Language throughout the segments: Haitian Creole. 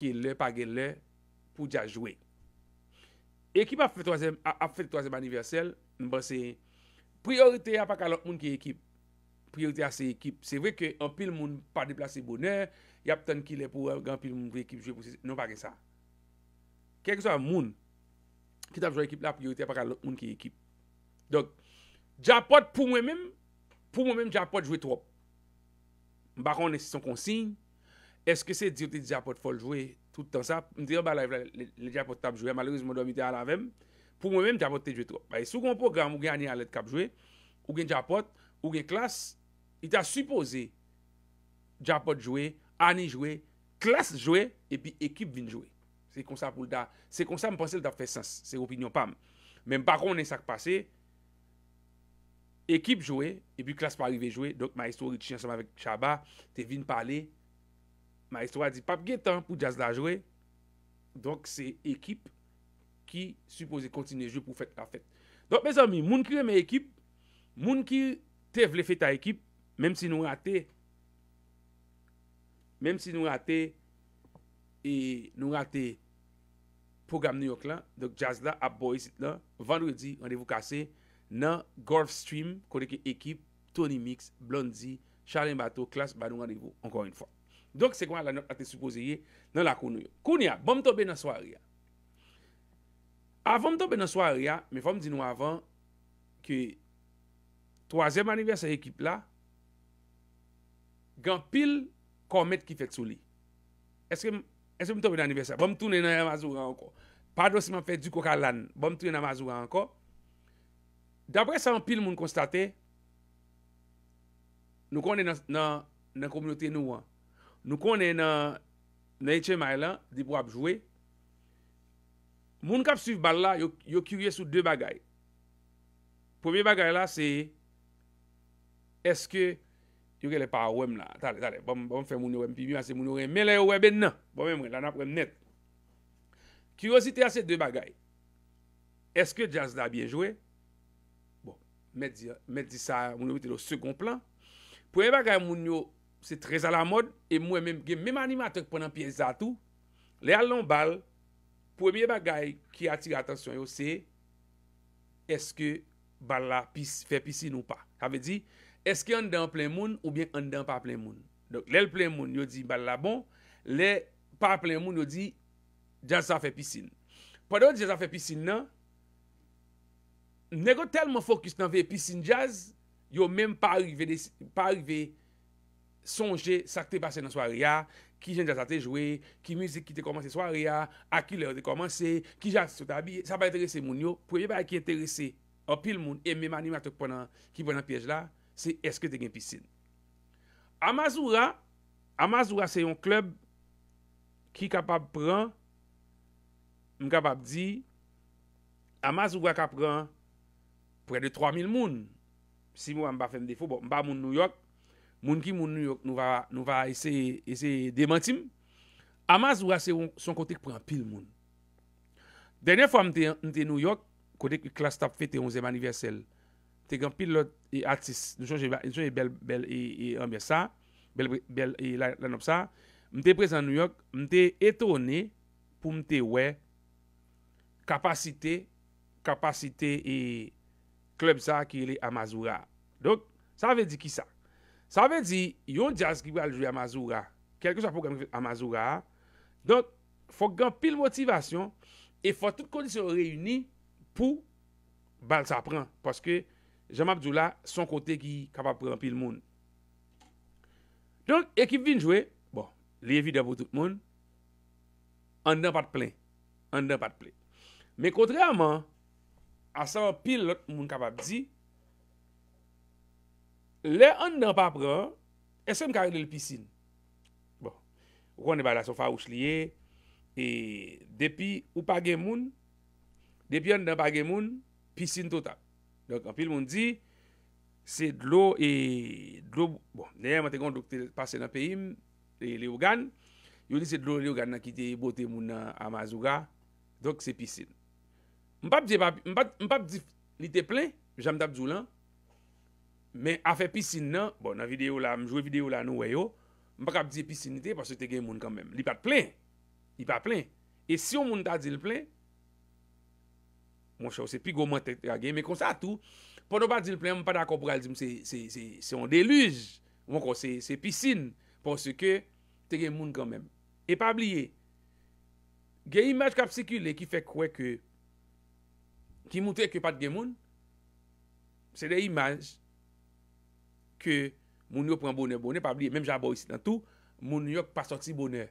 ki lè pagè lè pou dja jwè. Ekip ap fèl toazèm aniversel, mba se priorite apakalon moun ki ekip. Priorite a se ekip. Se vè ke an pil moun pa deplase bonè, yap ton ki lè pou an pil moun ki ekip jwè pou se ekip. Non pagè sa. Kèk sou a moun ki tap jwè ekip la, priorite apakalon moun ki ekip. Dok, dja apot pou mwen mèm, pou mwen mèm dja apot jwè trop. Mba ron nè si son konsinj, Eske se diote diapote fol jwe toutan sa? Mwen diran ba la, le diapote tap jwe. Maleriz mwen do mi te alavem. Pou mwen men diapote te jwe tro. E sou kon program, ou gen ane alet kap jwe, ou gen diapote, ou gen klas, ita suppose diapote jwe, ane jwe, klas jwe, epi ekip vin jwe. Se konsa pou lda, se konsa mponsel tap fe sens. Se opinyon pam. Menm pa konen sak pase, ekip jwe, epi klas parive jwe, dok ma eswori ti ansama vek chaba, te vin pale, Ma eswa di pap getan pou Jazda jwe. Donk se ekip ki suppose kontine jwe pou fèt a fèt. Donk bezami, moun ki lè mè ekip, moun ki te vle fèt a ekip, mèm si nou rate, mèm si nou rate e nou rate program New York lan, donk Jazda ap boy sit lan, vandredi, randevou kase nan Golf Stream, koneke ekip, Tony Mix, Blondie, Charlene Bateau, Klas, ba nou randevou ankon yon fòk. Donk se kwa la not a te supoze ye nan la konou yo. Konou ya, bonm tobe nan swari ya. A vonm tobe nan swari ya, me fom di nou avan, ki, toazem aniversary ekip la, gen pil komet ki fet sou li. Eske m, eske m tobe nan aniversary, bonm toune nan yaman zouran anko. Pa dosman fet du koka lan, bonm toune nan yaman zouran anko. Dapre san pil moun konstate, nou konen nan komilote nou an. Nou konen nan Nature Myland, di pou ap jwe. Moun kap suf bal la, yo kiriye sou de bagay. Poumi bagay la, se, eske, yo kele pa wèm la, talè, talè, bom fè moun yo wèm, pi vi man se moun yo wèm, me le yo wèm, nan, pou mè mwen, nan ap wèm net. Kiriosite a se de bagay, eske jazz la biye jwe? Bon, met di sa, moun yo mwen te do se kon plan. Poumi bagay moun yo, se trez a la mod, e mwen men, gen men animatok ponan piye za tou, le alon bal, pwemye bagay ki ati gaten syon yo se, eske bal la fe pisin ou pa. Kave di, eske an den plen moun, ou bien an den pa plen moun. Dok, lel plen moun, yo di bal bon, non? la bon, le pa plen moun, yo di, jaz sa fe pisin. Pwa do di jaz sa fe pisin nan, negon telman fokus nan ve pisin jaz, yo men pa rive de, pa rive de, Sonje sa ki te pase nan swaria, ki jenja sa te jwe, ki mizik ki te komanse swaria, a ki lèr te komanse, ki jase sou tabi, sa pa eterese moun yo. Pwede pa e ki eterese an pil moun, e mè mani mwatek ki ponan piyej la, se eske te gen pisine. Amazura, Amazura se yon klub ki kapap pran, m kapap di, Amazura kap pran pre de 3000 moun. Si moun an ba fèm defo, bon, m ba moun New York. Moun ki moun New York nou va ese demantim. Amazura se yon kontek pran pil moun. Dernye fwa mte New York, kontek yon klastop fete 11e maniversel. Te gen pil lot e atis. Nou chon jen bel e, e ambye sa. Bel e lanop sa. Mte prezant New York, mte etone pou mte we kapasite, kapasite e klub sa ki yon amazura. Donk, sa ve di ki sa? Sa avè di, yon jazz ki wè al jwè amazoura, kelke sa pou gwen amazoura a, donk, fòk gwen pil motivasyon, e fòk tout kondisyon reyouni pou bal sa pran, poske Jamabdoula son kote ki kapap pran pil moun. Donk, ekip vin jwè, bon, liyevi devou tout moun, an den pat plè, an den pat plè. Men kontre amman, asan pil lot moun kapap di, an den pat plè. Le an nan pa pran, e se m kare li l pisine. Bon, w kwan e ba la sofa ou ch liye, e depi ou pa gen moun, depi an nan pa gen moun, pisine to tap. Dok an pil moun di, se dlo e, dlo, bon, neye mwen te kon doke te pase nan peyim, te le ou gan, yo li se dlo le ou gan na kite botem moun na Amazouga, dok se pisine. M pap di, m pap di, li te plen, jam tap djou lan, Men afe pisine nan, bon nan videyo la, m jwè videyo la nou weyo, m pa kap diye pisine te, porsè te gen moun kanmem. Li pa plen, li pa plen, e si yon moun ta diye plen, mwen chow se pi gomante a gen, me konsa tou, pou nou pa diye plen, m pa tako pou kal diye m se yon deluge, mwen kon se pisine, porsè ke te gen moun kanmem. E pa abliye, gen imaj kap sikile ki fe kwe ke, ki moun te ke pat gen moun, se de imaj, ke moun yo pran bonè bonè, pa bli, mèm jan bo yisi nan tou, moun yo pa soti bonè,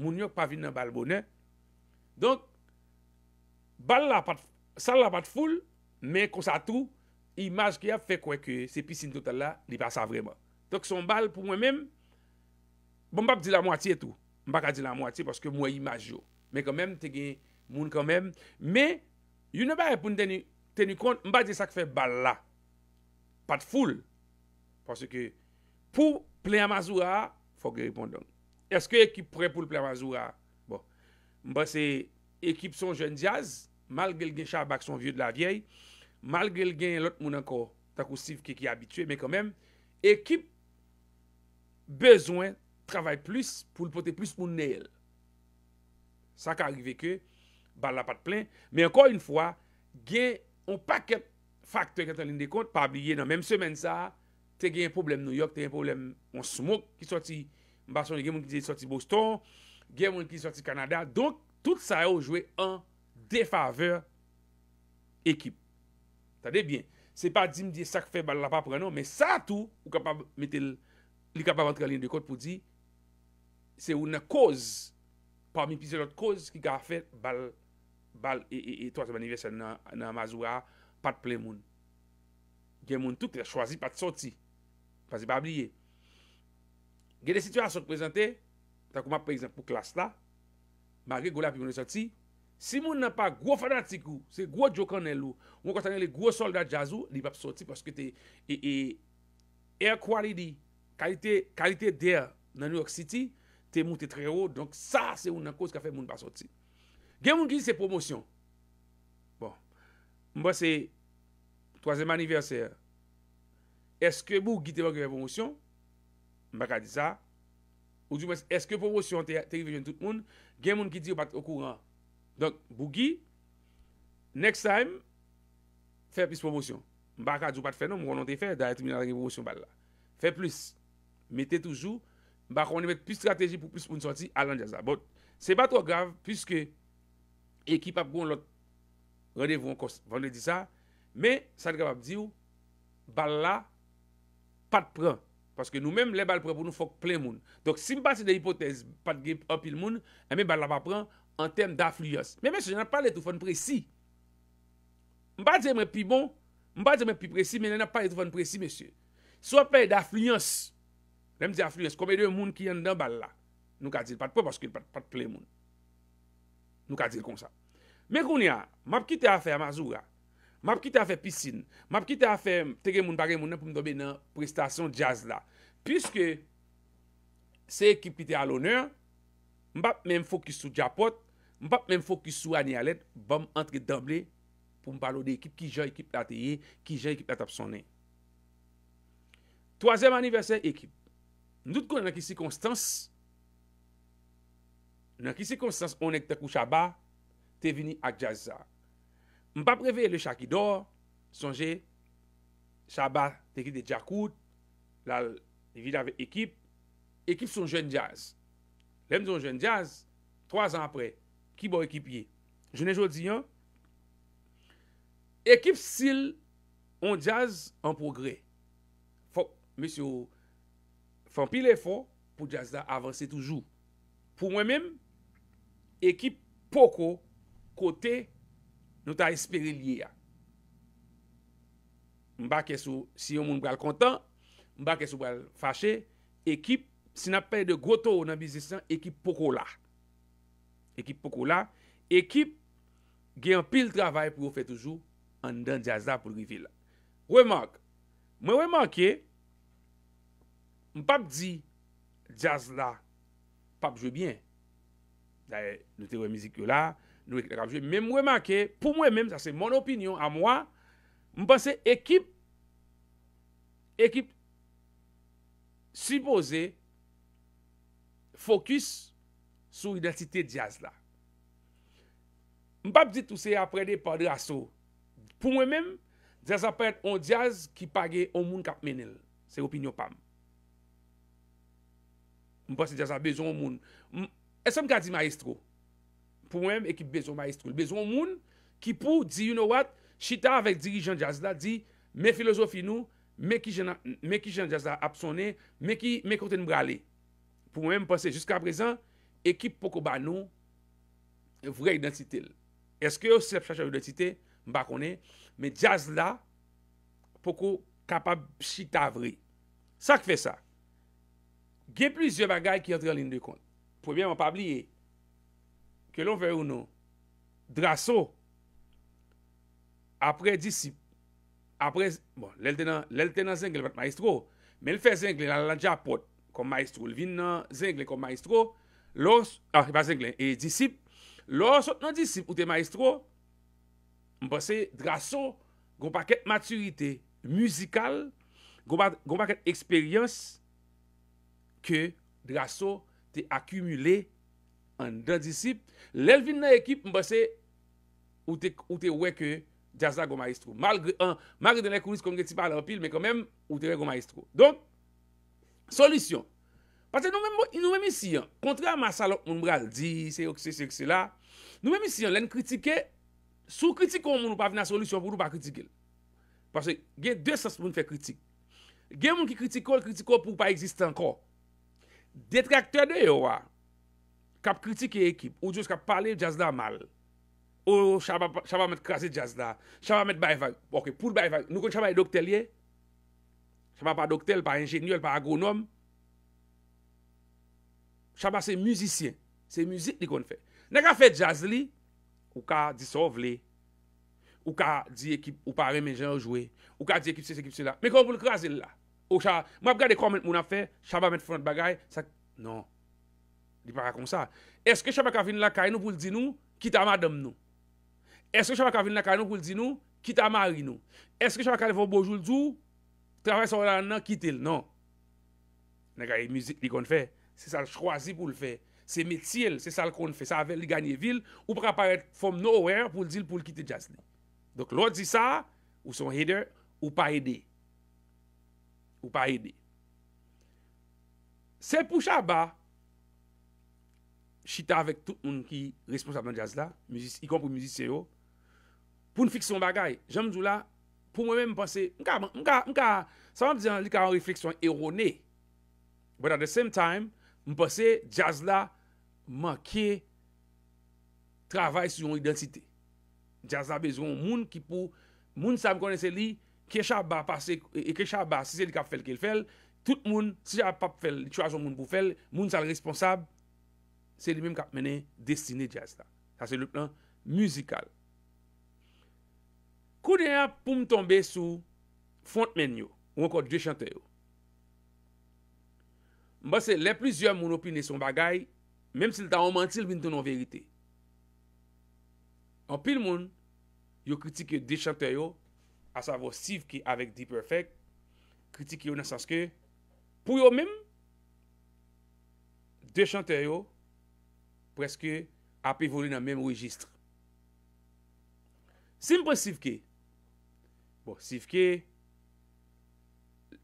moun yo pa vin nan bal bonè, donk, bal la, sal la pat foul, mè konsa tou, imaj ki ap fe kweke, se pisine toutal la, li pa sa vreman, donk son bal pou mwen mèm, bon, mba pa di la mwatiye tou, mba ka di la mwatiye, paske mwen imaj yo, mè kon mèm, te gen moun kon mèm, mè, yon nan ba epoun teni kont, mba di sak fe bal la, pat foul, Pase ke pou plen amazura, fok ge ripon don. Eske ekip pre pou l plen amazura? Bon, mba se ekip son jen diaz, mal gen gen chabak son vie de la viey, mal gen gen lot moun anko tako sif ke ki abitue, men kon men, ekip bezwen travay plus pou l pote plus moun nel. Sa ka arrive ke, bal la pat plen, men anko yon fwa, gen an paket faktor katan lin de kont, pa abye nan menm semen sa a, te gen problem New York, te gen problem Monsmoke, ki soti, mba son gen moun ki soti Boston, gen moun ki soti Kanada, donk, tout sa yo jwe an defaveur ekip. Tade bien, se pa di mdiye sak fe bal la pa pranon, men sa tou, li kap avantre alin de kote pou di, se ou na koz, pa mipize lot koz, ki ka fet bal eto e, e, ato baniversen nan Mazoua pat ple moun. Gen moun tout chwazi pat soti. Pase bab liye. Gen de situasyon prezente, takouman prezente pou klas la, magre gola pi moun ne soti, si moun nan pa gwo fanatik ou, se gwo jokan nen lou, moun kontanen le gwo soldat jazou, li pap soti, pwoske te, e, e, air quality, kalite, kalite der nan New York City, te moun te tre yo, donk sa se moun nan kouz ka fe moun pa soti. Gen moun gili se promosyon. Bon. Mwen se, mwen se, toazem aniverser, Eske bou gite wak yon promosyon? Mbaka di sa. Ou di mwese, eske promosyon te yon tout moun? Gen moun ki di w pat okouran. Donk, bou gite, next time, fè pis promosyon. Mbaka di w pat fè nou, mwen an te fè, da yon promosyon bal la. Fè plus. Mete toujou, mbaka mwen mwete pis strategi pou pis moun sorti, alan dja sa. Bon, se bat wak gav, pwiske ekip ap goun lot, radev wankos, vande di sa, me, san gav ap di w, bal la, Pat pran. Paske nou menm le bal pran pou nou fok ple moun. Dok si m basi de hipotez pat gen apil moun, eme eh bal la pa pran en tem da fluyos. Men mè se jen apal etoufan presi. M bad jen mè pi bon, m bad jen mè pi presi, men jen apal etoufan presi, mè sè. So apel da fluyos. Jen m di da fluyos. Komè de moun ki yon dan bal la. Nou ka dil pat pran, paske pat ple moun. Nou ka dil kon sa. Men koun ya, map ki te afer ma zoura. Map ki te afe piscine, map ki te afe tere moun pa remoun nan pou m dobe nan prestasyon jaz la. Piske se ekip ki te alonè, mbap men fokus sou Japot, mbap men fokus sou Anialet, bom entre doble pou m palo de ekip ki jè ekip la teye, ki jè ekip la tap sonè. Toazèm aniversè ekip. Ndout kon nan ki sikonstans, nan ki sikonstans onèk te koucha ba, te vini ak jaz la. M pa preveye le chakidor, sonje, chaba, teki de jakout, la, evidave ekip, ekip son jen jazz. Lem son jen jazz, 3 an apre, ki bo ekipye. Je ne jodi yon, ekip sil, on jazz, an progre. Fok, mesyo, fok pil e fok, pou jazz la avanse toujou. Pou mwen mèm, ekip poko, kote, Nou ta espere liye ya. Mba kesou, si yon moun mga l kontan, mba kesou mga l fache, ekip, si na pe de goto nan mizisan, ekip poko la. Ekip poko la, ekip, gen pil travay pou yo fe toujou, an dan jazda pou drivil. Wè mank, mwen wè mank ye, mpap di, jazda, mpap jwe bien, nou tewe mizik yo la, nou ek lakam jwe memwe manke, pou mwen men, sa se mon opinyon, a mwa, mwen panse ekip, ekip, sipoze, fokus, sou identite Diaz la. Mpa pdi tout se apre de padraso. Pou mwen men, Diaz apre et on Diaz ki page on moun kap menel. Se opinyon pam. Mpanse Diaz ap bejon on moun. E som kadi maestro, pou wèm ekip bezon maestrou. Bezon moun ki pou di, you know what, chita avèk dirijan jazla, di, mè filozofi nou, mè ki jen jazla apsonè, mè ki mè konten mbralè. Pou wèm pase, jiska prezant, ekip poko ba nou vre identitèl. Eske yo sep chacha identitè, mba konè, mè jazla poko kapab chita avre. Sak fe sa. Ge plizye bagay ki atre lindekon. Pou wèm apabliye, Kè lon fè ou nou, drasou, apre disip, apre, bon, lèl tè nan zengle pat maestro, men l fè zengle nan la dja pot kon maestro, l vin nan zengle kon maestro, lors, an, ah, fè pa zengle, e disip, lorsot nan disip ou te maestro, m basè drasou, goun pa ket maturite muzikal, goun pa ket eksperyans ke drasou te akumuley an dè disip, lèl vin nan ekip mbè se ou te weke dja zè gomaistro. Malgrè an, malgrè denè kounis kongè ti pale an pil, mè kòmèm, ou te weke gomaistro. Don, solisyon. Pase nou mè mè siyon, kontra masal moun mbral di, se yo kise, se yo kise la, nou mè mè siyon, lèn kritike, sou kritikon moun nou pa vina solisyon pou nou pa kritike. Pase gen dè sas moun fè kritik. Gen moun ki kritikol, kritikol pou pa exist anko. Dè traktè de yo wè, Kap kritike ekip, ou diyo se kap pale, jazda mal. Ou chaba met krasi jazda. Chaba met bayevag. Ok, pou bayevag. Nou kon chaba e doktelye. Chaba pa doktel, pa enjenuel, pa agronom. Chaba se muzisyen. Se muzik li kon fe. Nega fe jazli, ou ka disovle. Ou ka di ekip, ou pare menjen jouwe. Ou ka di ekip se, ekip se la. Me kon pou l krasi l la. Ou chaba, mwap gade komet moun a fe, chaba met front bagay. Sa, non. Di para kon sa. Eske chan pa ka vin la kay nou pou l di nou? Kita madam nou. Eske chan pa ka vin la kay nou pou l di nou? Kita mari nou. Eske chan pa ka vin la kay nou pou l di nou? Trave sa wlan nan kite l. Non. Nega yi mizik li kon fè. Se sal chwazi pou l fè. Se metil. Se sal kon fè. Sa avè li ganyi vil. Ou pra paret from nowhere pou l di l pou l kite jazli. Dok lo di sa. Ou son heder. Ou pa hede. Ou pa hede. Se pou chan pa... chita avèk tout moun ki responsable nan jazla, yi kompou mouzist seyo, pou n'fik son bagay, janm djou la, pou mwen mwen mwen pase, mwen ka, mwen ka, mwen ka, sa mwen diyan li ka an refleksyon erone, but at the same time, mwen pase, jazla, man ki, travay sou yon identite. Jazla bezon moun ki pou, moun sa mwen konese li, kechap ba pase, e kechap ba, si se li ka pfele ke l fel, tout moun, si jap pa pfele, lichwa joun moun pou fel, moun sa l responsable, Se li mèm kap mènen destine jazda. Sa se li plan muzikal. Kou deyan pou m tombe sou fontmen yo, ou anko dwe chante yo. Mba se, len plizye moun opine son bagay, mèm se lita ou mantil win tonon verite. An pi l moun, yo kritike dwe chante yo, asa vo Steve Ki avèk Deep Effect, kritike yo nan saske, pou yo mèm, dwe chante yo, Ou eske api voli nan men mou registre. Simpe sifke. Bon, sifke.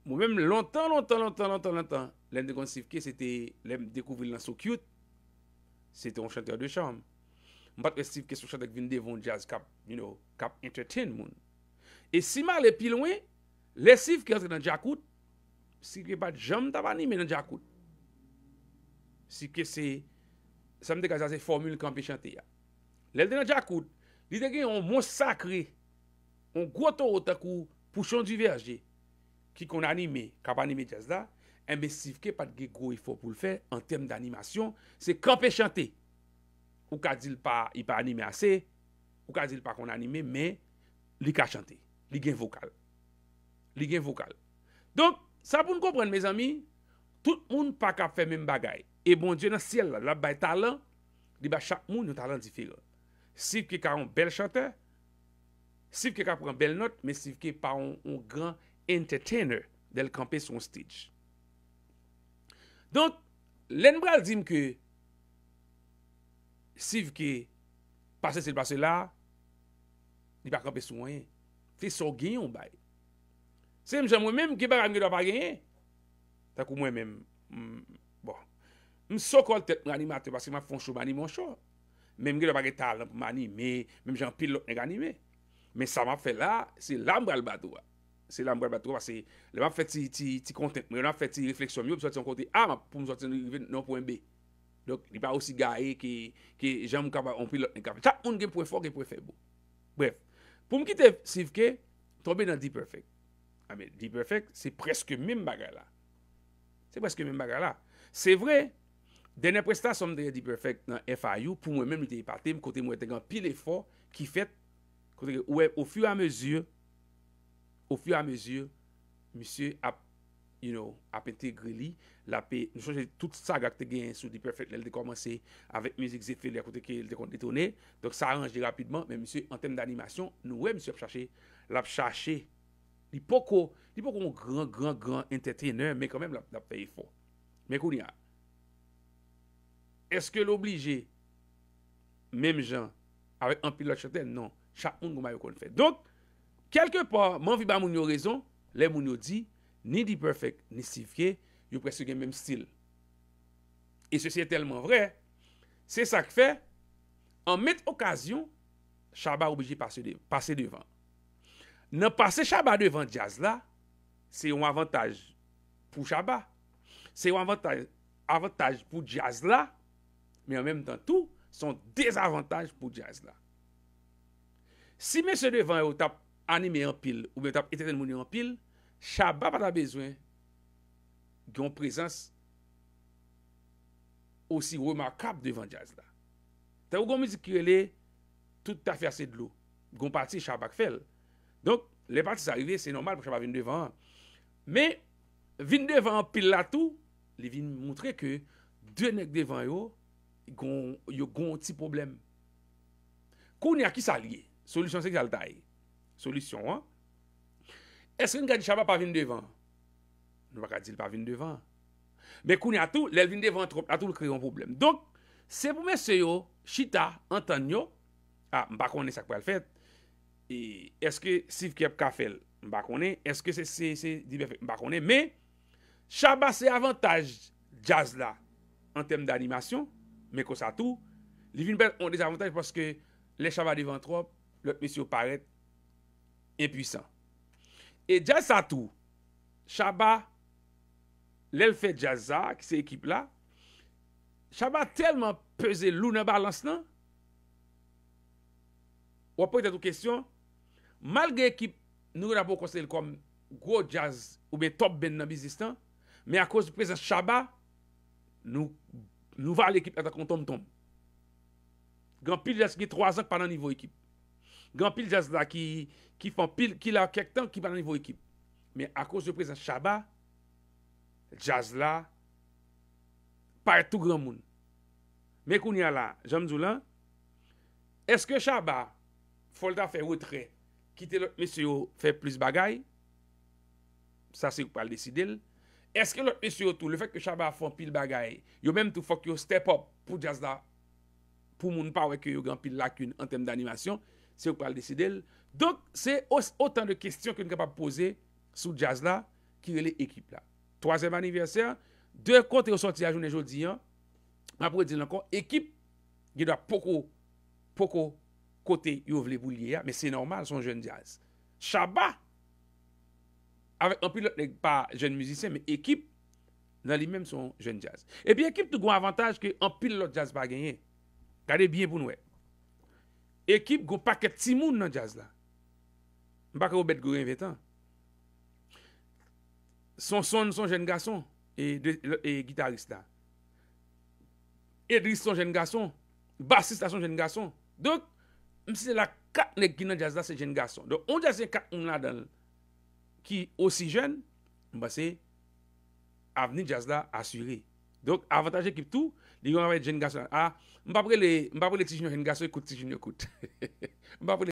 Mou men lontan, lontan, lontan, lontan, lontan. Len de kon sifke, sete, len dekouvri lan sou kyout. Sete on chanteur de chanm. Mbat le sifke sou chantek vinde von jazz kap, you know, kap entertain moun. E sima le pilon we, le sifke anse nan djakout, sifke bat jom tabani men nan djakout. Sifke se... Sèm de ka zase formule kanpe chante ya. Lèl de nan jakout, li de gen yon monsakri, yon gwo to otakou pou chan di verje, ki kon anime, kap anime jazda, mbe sifke pat gen gwo ifo pou l fè, an tem d'animasyon, se kanpe chante. Ou ka zil pa, yi pa anime ase, ou ka zil pa kon anime, men li ka chante, li gen vokal. Li gen vokal. Donk, sa pou n komprenn, me zami, tout moun pa kap fè men bagay. E bon diyo nan siel la, la baye talan, li ba chak moun nou talan difi. Sif ke ka an bel chante, sif ke ka pran bel not, men sif ke pa an an gran entertainer del kampe son stij. Don, len bral di m ke, sif ke pase se base la, li ba kampe son wanyen, fe so genyon baye. Se m jem wè mèm, ki ba ramne do pa genyen, ta kou m wè mèm, m... M sokol tet m animatè, paske m ap fonsho mani monsho. Mem ge lwa bagay talan pou mani, mem jan pil lotne gani me. Men sa m ap fè la, se lambral batwa. Se lambral batwa, se lwa ap fè ti konten, men yon ap fè ti refleksyon myo, pou soti an konti, a, m ap pou m soti nou pou mbe. Dok, nipa osi gaye, ki jan m kapwa, m pil lotne kapwa. Tsa, moun gen pou e fok, gen pou e fè bo. Bref, pou m kite sifke, tombe nan D-Perfect. A, ah, men, D-Perfect, se preske mim bagay la. Se pres Denè prestasyon mwen te gen di perfect nan FIU, pou mwen men mwen te reparte, mwen kote mwen te gen pil efo ki fet, kote gen, ouwe, oufuy a mezur, oufuy a mezur, mwen se ap, you know, ap ente greli, lape, nou chanje tout sa gak te gen sou di perfect nan el de komanse, avet mwen zek zek fele akote ke el de konti tonen, dok sa aranje rapidman, men mwen se, an teme d'animasyon, nou we mwen se ap chache, lape chache, li poko, li poko mwen gran, gran, gran entertainer, men kanmen lape fe efo, men kouni ap. eske l'oblije mem jan avèk an pilot chate, nan, chap moun goma yo kon fè. Don, kelke por, man vi ba moun yo rezon, le moun yo di, ni di perfect, ni si fie, yo presye gen mem stil. E se se telman vre, se sa k fè, an met okasyon, chaba oblije pase devan. Nan pase chaba devan jazla, se yon avantaj pou chaba, se yon avantaj pou jazla, men an menm tan tou, son dezavantaj pou jaz la. Si mese devan yo tap anime an pil, ou me tap eteten mouni an pil, chaba pa ta bezwen goun prezans osi wou makap devan jaz la. Ta ou goun mizik yole, tout ta fese dlo, goun pati chaba kfel. Donk, le pati sa rive, se normal pou chaba vin devan. Men, vin devan an pil la tou, li vin moutre ke, dwenek devan yo, yo goun ti problem. Koun ya ki salge, solisyon se gyal daye. Solisyon an. Eske n kadi chaba pa vin devan? N wakadil pa vin devan. Be koun ya tou, lè vin devan a tou l kreyon problem. Donk, se pou mese yo, chita, an tan yo, ah, a mbakone sakpe al fet, e, eske sifkep kafel, mbakone, eske se se se dibefek, mbakone, me chaba se avantaj jaz la, an teme d'animasyon, Men konsa tou, li vin ben on dezavantaj pwoske le chaba divantrop, le pwesyo paret epwisan. E dja sa tou, chaba lel fe jaza ki se ekip la, chaba telman peze loun nan balans nan, wapon te tou kesyon, malge ekip nou nan pou konsa el kom go jaz ou be top men nan bizistan, men a kos prese chaba, nou balans. Nou va al ekip ata kontom-tom. Gan pil jaz ki 3 ak panan nivou ekip. Gan pil jaz la ki fan pil ki la kèk tan ki panan nivou ekip. Me akos yo prezant Chabat, jaz la, pa etou gran moun. Me koun ya la, jom zoulan, eske Chabat folta fe wè tre, kite lòt mesyo fe plis bagay, sa se wè pal deside lè. Est-ce que le fait que Chabat fonde pile bagaye, yo mèm tou fòk yo step up pou Jazla, pou moun pa wèk yo yon pile lakoun en teme d'animasyon, se yo pral dè sèdèl. Donk, sè autant de kèstyon ki yo n'kèpap pose sou Jazla ki yo lè ekip la. Troase mè aniversèr, dè kontè yo senti la jounè joudi, mè apwè dè lè ankon, ekip, yè dò pòkò, pòkò, kote yo vle voulè ya, mè sè normal son jèn Jaz. Chabat, Avèk anpil lòt lèk pa jèn müzisè, mè ekip nan li mèm son jèn jazz. Epi ekip tou gwa avantaj ki anpil lòt jazz ba genyen. Kade byen pou nouè. Ekip gwa paket timoun nan jazz la. Mbak wè ou bet gwen vètan. Son son son jèn gason e gitarist la. Edris son jèn gason. Bassist la son jèn gason. Dok, mse la kat lèk ki nan jazz la se jèn gason. Dok, on jazzè kat nou la dan qui aussi jeune, bah c'est avenir jazz là assuré. Donc avantage équipe tout, les gens avec jeune garçon. Ah, m'pas les m'pas les petits jeunes garçons écoute petits jeunes écoute. m'pas